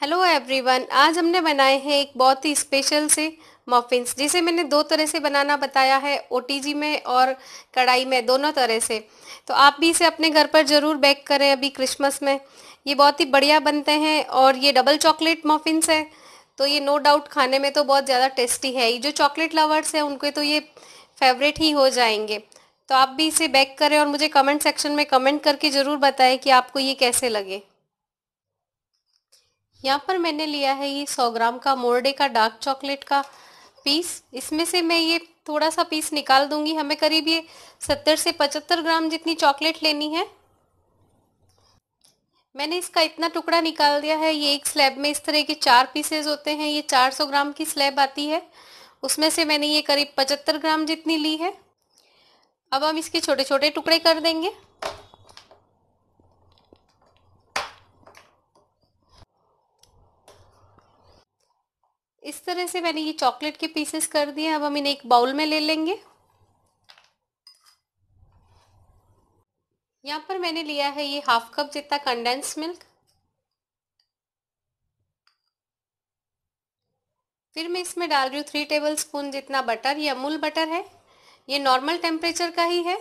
hello everyone आज हमने बनाए हैं एक बहुत ही स्पेशल से मफिन्स जिसे मैंने दो तरह से बनाना बताया है ओ में और कढ़ाई में दोनों तरह से तो आप भी इसे अपने घर पर ज़रूर बेक करें अभी क्रिसमस में ये बहुत ही बढ़िया बनते हैं और ये डबल चॉकलेट मफिन्स है तो ये नो डाउट खाने में तो बहुत ज़्यादा टेस्टी है ये जो चॉकलेट लवर्स हैं उनके तो ये फेवरेट ही हो जाएंगे तो आप भी इसे बेक करें और मुझे कमेंट सेक्शन में कमेंट करके ज़रूर बताएं कि आपको ये कैसे लगे यहाँ पर मैंने लिया है ये सौ ग्राम का मोरडे का डार्क चॉकलेट का पीस इसमें से मैं ये थोड़ा सा पीस निकाल दूंगी हमें करीब ये सत्तर से पचहत्तर ग्राम जितनी चॉकलेट लेनी है मैंने इसका इतना टुकड़ा निकाल दिया है ये एक स्लैब में इस तरह के चार पीसेज होते हैं ये 400 ग्राम की स्लैब आती है उसमें से मैंने ये करीब 75 ग्राम जितनी ली है अब हम इसके छोटे छोटे टुकड़े कर देंगे इस तरह से मैंने ये चॉकलेट के पीसेस कर दिए अब हम इन्हें एक बाउल में ले लेंगे यहाँ पर मैंने लिया है ये हाफ कप जितना कंडेंस मिल्क फिर मैं इसमें डाल रही हूँ थ्री टेबल स्पून जितना बटर ये अमूल बटर है ये नॉर्मल टेम्परेचर का ही है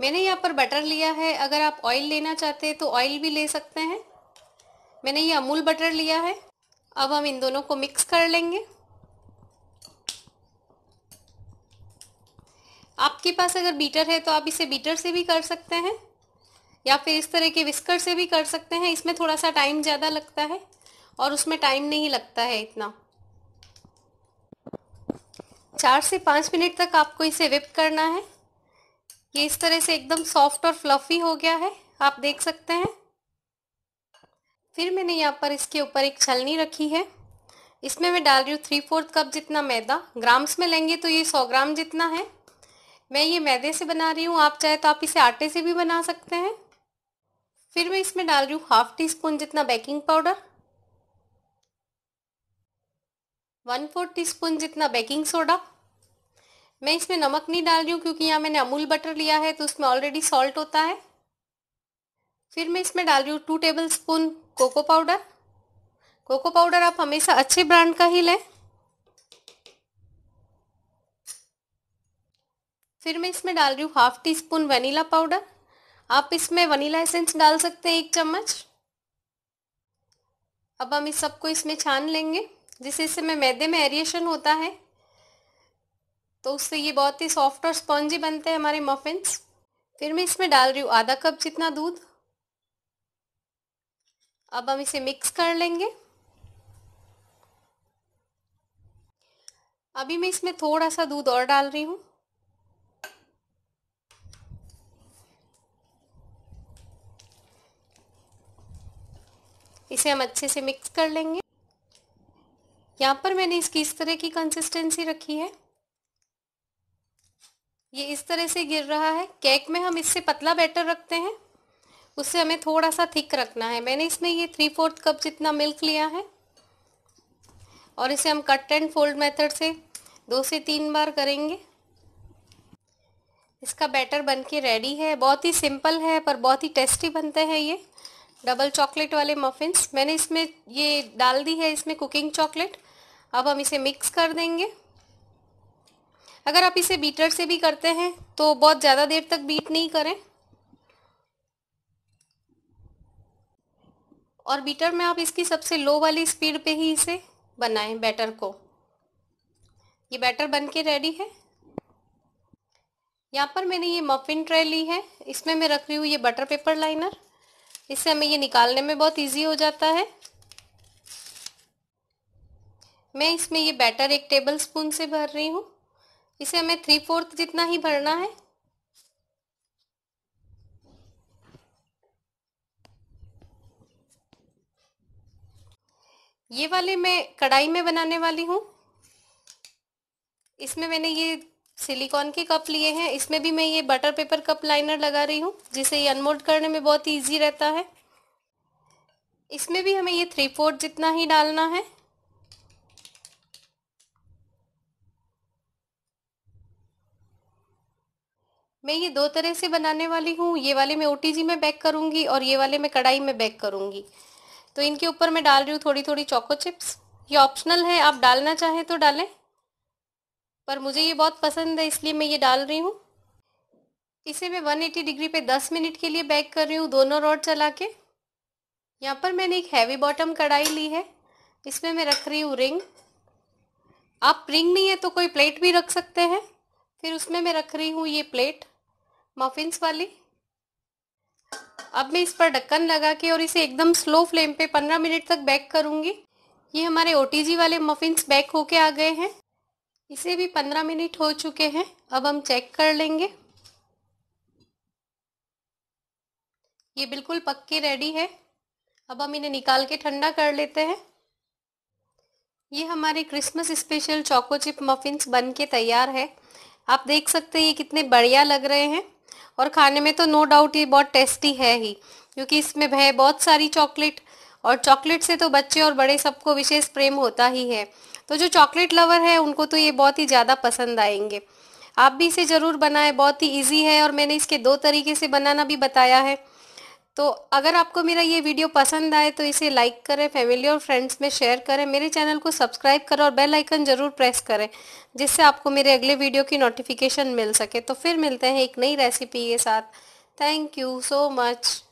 मैंने यहाँ पर बटर लिया है अगर आप ऑयल लेना चाहते हैं तो ऑयल भी ले सकते हैं मैंने ये अमूल बटर लिया है अब हम इन दोनों को मिक्स कर लेंगे आपके पास अगर बीटर है तो आप इसे बीटर से भी कर सकते हैं या फिर इस तरह के विस्कर से भी कर सकते हैं इसमें थोड़ा सा टाइम ज़्यादा लगता है और उसमें टाइम नहीं लगता है इतना चार से पाँच मिनट तक आपको इसे विप करना है ये इस तरह से एकदम सॉफ्ट और फ्लफ़ी हो गया है आप देख सकते हैं फिर मैंने यहाँ पर इसके ऊपर एक छलनी रखी है इसमें मैं डाल रही हूँ थ्री फोर्थ कप जितना मैदा ग्राम्स में लेंगे तो ये सौ ग्राम जितना है मैं ये मैदे से बना रही हूँ आप चाहे तो आप इसे आटे से भी बना सकते हैं फिर मैं इसमें डाल रही हूँ हाफ टी स्पून जितना baking powder one fourth teaspoon जितना बेकिंग सोडा मैं इसमें नमक नहीं डाल रही हूँ क्योंकि यहाँ मैंने अमूल बटर लिया है तो उसमें ऑलरेडी सॉल्ट होता है फिर मैं इसमें डाल रही हूँ two tablespoon cocoa powder cocoa powder आप हमेशा अच्छे ब्रांड का ही लें फिर मैं इसमें डाल रही हूँ half teaspoon vanilla powder आप इसमें वनीला एसेंस डाल सकते हैं एक चम्मच अब हम इस सबको इसमें छान लेंगे जिससे इसमें मैदे में एरिएशन होता है तो उससे ये बहुत ही सॉफ्ट और स्पॉन्जी बनते हैं हमारे मफिन्स फिर मैं इसमें डाल रही हूँ आधा कप जितना दूध अब हम इसे मिक्स कर लेंगे अभी मैं इसमें थोड़ा सा दूध और डाल रही हूँ इसे हम अच्छे से मिक्स कर लेंगे यहाँ पर मैंने इसकी इस तरह की कंसिस्टेंसी रखी है ये इस तरह से गिर रहा है केक में हम इससे पतला बैटर रखते हैं उससे हमें थोड़ा सा थिक रखना है मैंने इसमें ये थ्री फोर्थ कप जितना मिल्क लिया है और इसे हम कट एंड फोल्ड मेथड से दो से तीन बार करेंगे इसका बैटर बन के रेडी है बहुत ही सिंपल है पर बहुत ही टेस्टी बनते हैं ये डबल चॉकलेट वाले मफिन्स मैंने इसमें ये डाल दी है इसमें कुकिंग चॉकलेट अब हम इसे मिक्स कर देंगे अगर आप इसे बीटर से भी करते हैं तो बहुत ज़्यादा देर तक बीट नहीं करें और बीटर में आप इसकी सबसे लो वाली स्पीड पे ही इसे बनाएं बैटर को ये बैटर बन के रेडी है यहाँ पर मैंने ये मफिन ट्रे ली है इसमें मैं रख रही हूँ ये बटर पेपर लाइनर इससे हमें ये निकालने में बहुत इजी हो जाता है मैं इसमें ये बैटर एक टेबल स्पून से भर रही हूँ इसे हमें थ्री फोर्थ जितना ही भरना है ये वाले मैं कढ़ाई में बनाने वाली हूँ इसमें मैंने ये सिलिकॉन के कप लिए हैं इसमें भी मैं ये बटर पेपर कप लाइनर लगा रही हूँ जिसे ये अनमोल्ड करने में बहुत ईजी रहता है इसमें भी हमें ये थ्री फोर्थ जितना ही डालना है मैं ये दो तरह से बनाने वाली हूँ ये वाले मैं ओटीजी में बैक करूँगी और ये वाले मैं कढ़ाई में बैक करूँगी तो इनके ऊपर मैं डाल रही हूँ थोड़ी थोड़ी चोको चिप्स ये ऑप्शनल है आप डालना चाहें तो डालें पर मुझे ये बहुत पसंद है इसलिए मैं ये डाल रही हूँ इसे मैं 180 डिग्री पे 10 मिनट के लिए बैक कर रही हूँ दोनों रोड चला के यहाँ पर मैंने एक हैवी बॉटम कढ़ाई ली है इसमें मैं रख रही हूँ रिंग आप रिंग नहीं है तो कोई प्लेट भी रख सकते हैं फिर उसमें मैं रख रही हूँ ये प्लेट मफिन्स वाली अब मैं इस पर ढक्कन लगा के और इसे एकदम स्लो फ्लेम पे 15 मिनट तक बेक करूंगी ये हमारे ओ वाले मफिन्स बेक होके आ गए हैं इसे भी 15 मिनट हो चुके हैं अब हम चेक कर लेंगे ये बिल्कुल पक्के रेडी है अब हम इन्हें निकाल के ठंडा कर लेते हैं ये हमारे Christmas special choco chip muffins बन के तैयार है आप देख सकते हैं ये कितने बढ़िया लग रहे हैं और खाने में तो नो डाउट ये बहुत टेस्टी है ही क्योंकि इसमें है बहुत सारी चॉकलेट और चॉकलेट से तो बच्चे और बड़े सबको विशेष प्रेम होता ही है तो जो चॉकलेट लवर है उनको तो ये बहुत ही ज़्यादा पसंद आएंगे आप भी इसे ज़रूर बनाएं बहुत ही इजी है और मैंने इसके दो तरीके से बनाना भी बताया है तो अगर आपको मेरा ये वीडियो पसंद आए तो इसे लाइक करें फैमिली और फ्रेंड्स में शेयर करें मेरे चैनल को सब्सक्राइब करें और बेल आइकन ज़रूर प्रेस करें जिससे आपको मेरे अगले वीडियो की नोटिफिकेशन मिल सके तो फिर मिलते हैं एक नई रेसिपी के साथ थैंक यू सो मच